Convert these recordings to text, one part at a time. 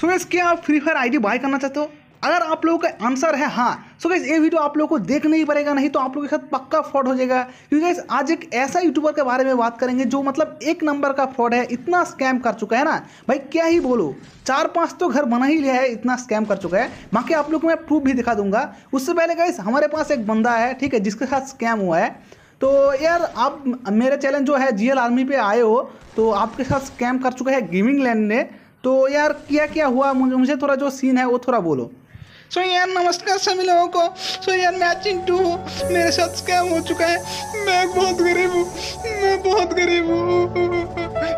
सो gas क्या आप free fire ID bye करना चाहते हो अगर आप लोगों का आंसर है हाँ सो गैस ये वीडियो आप लोगों को देखना ही पड़ेगा नहीं तो आप लोगों के साथ पक्का फ्रॉड हो जाएगा क्योंकि गैस आज एक ऐसा यूट्यूबर के बारे में बात करेंगे जो मतलब एक नंबर का फ्रॉड है इतना स्कैम कर चुका है ना भाई क्या ही बोलो चार पांच तो घर बना ही लिया है इतना स्कैम कर चुका है बाकी आप लोग को मैं प्रूफ भी दिखा दूंगा उससे पहले गैस हमारे पास एक बंदा है ठीक है जिसके साथ स्कैम हुआ है तो यार आप मेरा चैलेंज जो है जीएल आर्मी पे आए हो तो आपके साथ स्कैम कर चुका है गेमिंग लैंड ने तो यार क्या क्या हुआ मुझे थोड़ा जो सीन है वो थोड़ा बोलो सो so, यार नमस्कार सभी लोगों को सो so, यार मैं चिंटू हूँ मेरे साथ स्कैम हो चुका है मैं बहुत गरीब हूँ मैं बहुत गरीब हूँ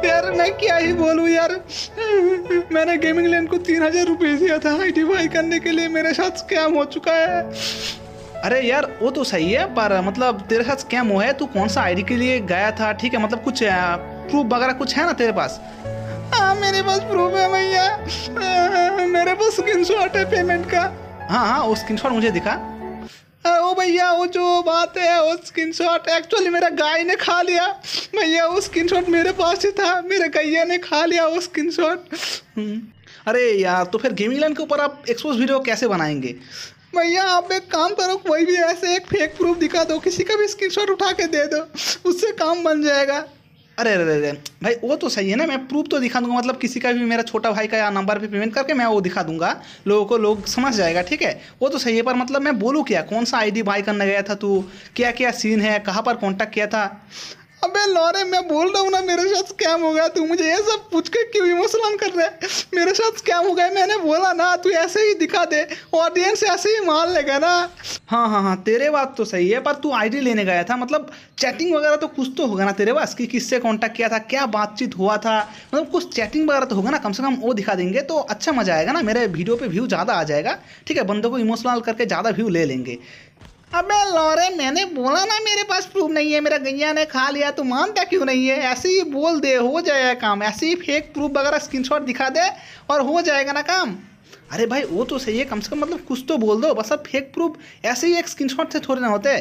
यार मैं क्या ही बोलूँ यार मैंने गेमिंग लैंड को तीन हजार रुपये दिया था आई डी करने के लिए मेरे साथ स्कैम हो चुका है अरे यार वो तो सही है पर मतलब तेरे साथ स्कैम हुआ है तू कौन सा आईडी के लिए गया था ठीक है मतलब कुछ प्रूफ वगैरह कुछ है ना तेरे पास हाँ मेरे पास प्रूफ है भैया मेरे पास स्क्रीन शॉट है पेमेंट का हाँ हाँ वो स्क्रीन शॉट मुझे दिखा ओ भैया वो जो बात है वो स्क्रीन शॉट एक्चुअली मेरा गाय ने खा लिया भैया वो स्क्रीन शॉट मेरे पास ही था मेरे गैया ने खा लिया वो स्क्रीन शॉट अरे यार तो फिर गेमिंग लाइन के ऊपर आप एक्सपोज वीडियो कैसे बनाएंगे भैया आप एक काम करो कोई भी ऐसे एक फेक प्रूफ दिखा दो किसी का भी स्क्रीनशॉट उठा के दे दो उससे काम बन जाएगा अरे अरे अरे भाई वो तो सही है ना मैं प्रूफ तो दिखा दूंगा मतलब किसी का भी मेरा छोटा भाई का या नंबर पे पेमेंट करके मैं वो दिखा दूंगा लोगों को लोग समझ जाएगा ठीक है वो तो सही है पर मतलब मैं बोलूँ क्या कौन सा आईडी बाई करने गया था तू क्या क्या सीन है कहाँ पर कॉन्टैक्ट किया था अबे लॉरे मैं बोल रहा हूँ ना मेरे साथ स्कैम हो गया तू मुझे ये सब पूछ के क्यों इमोशनल कर रहा है मेरे साथ स्कैम हो गया मैंने बोला ना तू ऐसे ही दिखा दे ऑडियंस ऐसे ही मान लेगा ना हाँ हाँ हाँ तेरे बात तो सही है पर तू आईडी लेने गया था मतलब चैटिंग वगैरह तो कुछ तो होगा ना तेरे पास कि किससे कॉन्टैक्ट किया था क्या बातचीत हुआ था मतलब कुछ चैटिंग वगैरह तो होगा ना कम से कम वो दिखा देंगे तो अच्छा मजा आएगा ना मेरे वीडियो पे व्यू ज़्यादा आ जाएगा ठीक है बंदों को इमोशनल करके ज़्यादा व्यू ले लेंगे अबे लॉरे मैंने बोला ना मेरे पास प्रूफ नहीं है मेरा गैया ने खा लिया तू मानता क्यों नहीं है ऐसे ही बोल दे हो जाएगा काम ऐसे ही फेक प्रूफ वगैरह स्क्रीनशॉट दिखा दे और हो जाएगा ना काम अरे भाई वो तो सही है कम से कम मतलब कुछ तो बोल दो बस अब फेक प्रूफ ऐसे ही एक स्क्रीनशॉट से थोड़े ना होते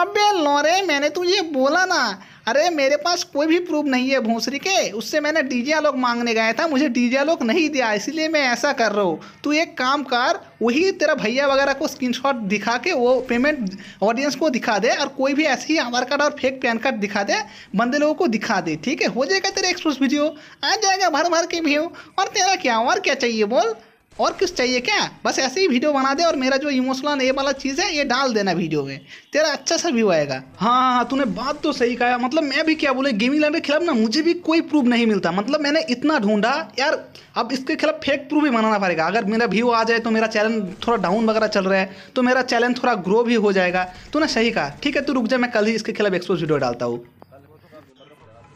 अबे लोरे मैंने तुझे तो बोला ना अरे मेरे पास कोई भी प्रूफ नहीं है भोसरी के उससे मैंने डीजे आलोक मांगने गया था मुझे डीजे आलोक नहीं दिया इसलिए मैं ऐसा कर रहा हूँ तू एक काम कर वही तेरा भैया वगैरह को स्क्रीनशॉट दिखा के वो पेमेंट ऑडियंस को दिखा दे और कोई भी ऐसे ही आधार कार्ड और फेक पैन कार्ड दिखा दे बंदे लोगों को दिखा दे ठीक है हो जाएगा तेरा एक्सप्रेस वीडियो आ जाएगा भर भर के व्यू और तेरा क्या और क्या चाहिए बोल और कुछ चाहिए क्या बस ऐसे ही वीडियो बना दे और मेरा जो इमोशनल ये वाला चीज़ है ये डाल देना वीडियो में तेरा अच्छा सा व्यू आएगा हाँ हाँ हाँ तूने बात तो सही कहा मतलब मैं भी क्या बोले गेमिंग लाइन के खिलाफ ना मुझे भी कोई प्रूफ नहीं मिलता मतलब मैंने इतना ढूंढा यार अब इसके खिलाफ फेक प्रूफ भी बनाना पड़ेगा अगर मेरा व्यू आ जाए तो मेरा चैलेंज थोड़ा डाउन वगैरह चल रहा है तो मेरा चैलेंज थोड़ा ग्रो भी हो जाएगा तूने सही कहा ठीक है तू रुक जाए मैं कल ही इसके खिलाफ एक्सपोज वीडियो डालता हूँ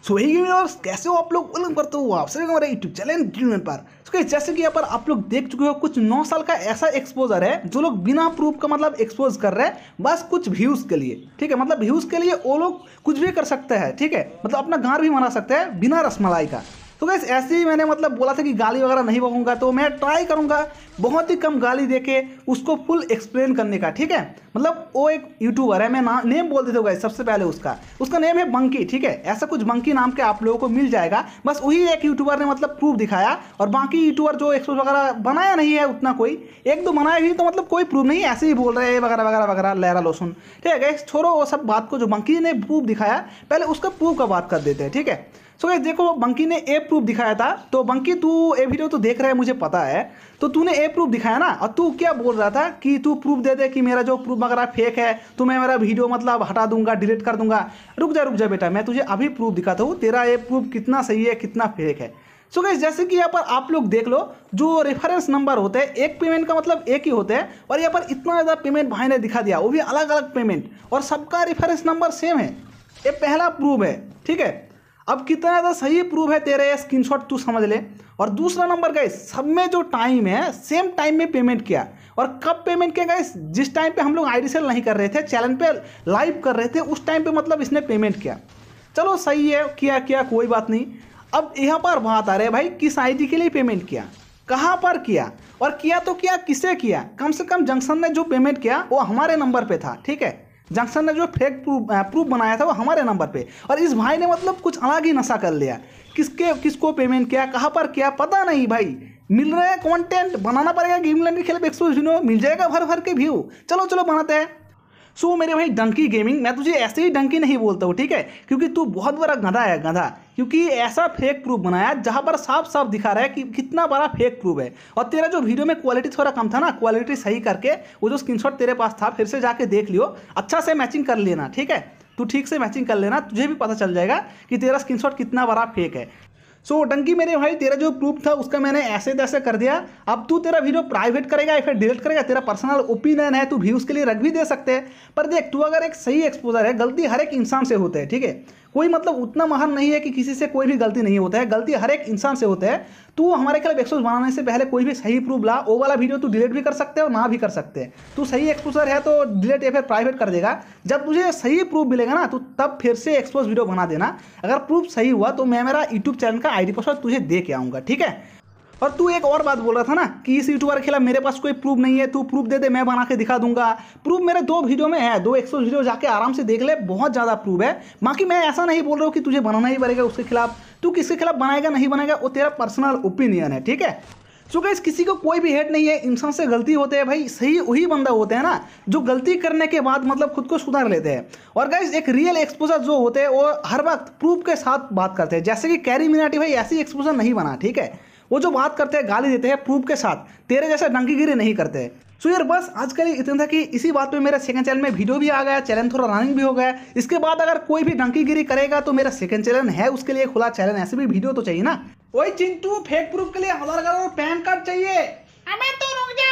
सो ही यूनिवर्स कैसे हो आप लोग वेलकम करते हो आप सभी हमारे यूट्यूब चैनल ड्रीमन पर सो so, जैसे कि यहाँ पर आप लोग देख चुके हो कुछ नौ साल का ऐसा एक्सपोजर है जो लोग बिना प्रूफ का मतलब एक्सपोज कर रहे हैं बस कुछ व्यूज़ के लिए ठीक है मतलब व्यूज़ के लिए वो लोग कुछ भी कर सकते हैं ठीक है मतलब अपना गाँव भी मना सकते हैं बिना रसमलाई का तो गैस ऐसे ही मैंने मतलब बोला था कि गाली वगैरह नहीं बकूँगा तो मैं ट्राई करूँगा बहुत ही कम गाली दे के उसको फुल एक्सप्लेन करने का ठीक है मतलब वो एक यूट्यूबर है मैं नाम नेम बोल देते हूँ गैस सबसे पहले उसका उसका नेम है बंकी ठीक है ऐसा कुछ बंकी नाम के आप लोगों को मिल जाएगा बस वही एक यूट्यूबर ने मतलब प्रूफ दिखाया और बाकी यूट्यूबर जो एक्सपोज वगैरह बनाया नहीं है उतना कोई एक दो बनाया हुई तो मतलब कोई प्रूफ नहीं ऐसे ही बोल रहे हैं वगैरह वगैरह वगैरह लहरा लोसुन ठीक है गैस छोड़ो वो सब बात को जो बंकी ने प्रूफ दिखाया पहले उसका प्रूफ का बात कर देते हैं ठीक है सो so, देखो बंकी ने ए प्रूफ दिखाया था तो बंकी तू ये वीडियो तो देख रहा है मुझे पता है तो तूने ए प्रूफ दिखाया ना और तू क्या बोल रहा था कि तू प्रूफ दे दे कि मेरा जो प्रूफ वगैरह फेक है तो मैं मेरा वीडियो मतलब हटा दूंगा डिलीट कर दूंगा रुक जा रुक जा बेटा मैं तुझे अभी प्रूफ दिखाता हूँ तेरा ये प्रूफ कितना सही है कितना फेक है सो so गैस जैसे कि यहाँ पर आप लोग देख लो जो रेफरेंस नंबर होते हैं एक पेमेंट का मतलब एक ही होते हैं और यहाँ पर इतना ज़्यादा पेमेंट भाई ने दिखा दिया वो भी अलग अलग पेमेंट और सबका रेफरेंस नंबर सेम है ये पहला प्रूफ है ठीक है अब कितना ज़्यादा सही प्रूव है तेरा ये स्क्रीन शॉट तू समझ ले और दूसरा नंबर गए सब में जो टाइम है सेम टाइम में पेमेंट किया और कब पेमेंट किया गए जिस टाइम पे हम लोग आई सेल नहीं कर रहे थे चैनल पे लाइव कर रहे थे उस टाइम पे मतलब इसने पेमेंट किया चलो सही है किया किया कोई बात नहीं अब यहाँ पर बात आ रही है भाई किस आई के लिए पेमेंट किया कहाँ पर किया और किया तो किया किसे किया कम से कम जंक्शन ने जो पेमेंट किया वो हमारे नंबर पर था ठीक है जंक्शन ने जो फेक प्रूफ प्रूफ बनाया था वो हमारे नंबर पे और इस भाई ने मतलब कुछ अलग ही नशा कर लिया किसके किसको पेमेंट किया कहाँ पर किया पता नहीं भाई मिल रहे हैं कंटेंट बनाना पड़ेगा गेम लैंड के खिलाफ एक्सपोज मिल जाएगा भर भर के व्यू चलो चलो बनाते हैं सो so, मेरे भाई डंकी गेमिंग मैं तुझे ऐसे ही डंकी नहीं बोलता हूँ ठीक है क्योंकि तू बहुत बड़ा गधा है गधा क्योंकि ऐसा फेक प्रूफ बनाया जहाँ पर साफ साफ दिखा रहा है कि कितना बड़ा फेक प्रूफ है और तेरा जो वीडियो में क्वालिटी थोड़ा कम था ना क्वालिटी सही करके वो जो स्क्रीनशॉट तेरे पास था फिर से जाके देख लियो अच्छा से मैचिंग कर लेना ठीक है तू ठीक से मैचिंग कर लेना तुझे भी पता चल जाएगा कि तेरा स्क्रीनशॉट कितना बड़ा फेक है सो डंकी मेरे भाई तेरा जो प्रूफ था उसका मैंने ऐसे तैसे कर दिया अब तू तेरा वीडियो प्राइवेट करेगा या फिर डिलीट करेगा तेरा पर्सनल ओपिनियन है तू भी उसके लिए रख भी दे सकते हैं पर देख तू अगर एक सही एक्सपोजर है गलती हर एक इंसान से होता है ठीक है कोई मतलब उतना महान नहीं है कि किसी से कोई भी गलती नहीं होता है गलती हर एक इंसान से होता है तू हमारे खिलाफ एक्सपोज बनाने से पहले कोई भी सही प्रूफ ला वो वाला वीडियो तू डिलीट भी कर सकते है और ना भी कर सकते हैं तू सही एक्सपोजर है तो डिलीट या फिर प्राइवेट कर देगा जब तुझे सही प्रूफ मिलेगा ना तो तब फिर से एक्सपोज वीडियो बना देना अगर प्रूफ सही हुआ तो मैं मेरा यूट्यूब चैनल का आईडी पासवर्ड तुझे दे के आऊँगा ठीक है और तू एक और बात बोल रहा था ना कि इस यूट्यूबर के खिलाफ मेरे पास कोई प्रूफ नहीं है तू प्रूफ दे दे मैं बना के दिखा दूंगा प्रूफ मेरे दो वीडियो में है दो एक सौ वीडियो जाके आराम से देख ले बहुत ज़्यादा प्रूफ है बाकी मैं ऐसा नहीं बोल रहा हूँ कि तुझे बनाना ही पड़ेगा उसके खिलाफ तू किसके खिलाफ बनाएगा नहीं बनाएगा वो तेरा पर्सनल ओपिनियन है ठीक है सो गैस किसी को कोई भी हेट नहीं है इंसान से गलती होते हैं भाई सही वही बंदा होते हैं ना जो गलती करने के बाद मतलब खुद को सुधार लेते हैं और गैस एक रियल एक्सपोजर जो होते हैं वो हर वक्त प्रूफ के साथ बात करते हैं जैसे कि कैरी मिनाटी भाई ऐसी एक्सपोजर नहीं बना ठीक है वो जो बात करते हैं गाली देते हैं प्रूफ के साथ तेरे जैसे डंकीगिरी नहीं करते सो यार बस आज कल इतना था कि इसी बात पे मेरा सेकंड चैनल में वीडियो भी आ गया चैनल थोड़ा रनिंग भी हो गया इसके बाद अगर कोई भी डंकीगिरी करेगा तो मेरा सेकंड चैनल है उसके लिए खुला चैनल ऐसे भी वीडियो तो चाहिए ना वही चिंटू फेक प्रूफ के लिए आधार कार्ड और पैन कार्ड चाहिए अबे तो रुक जा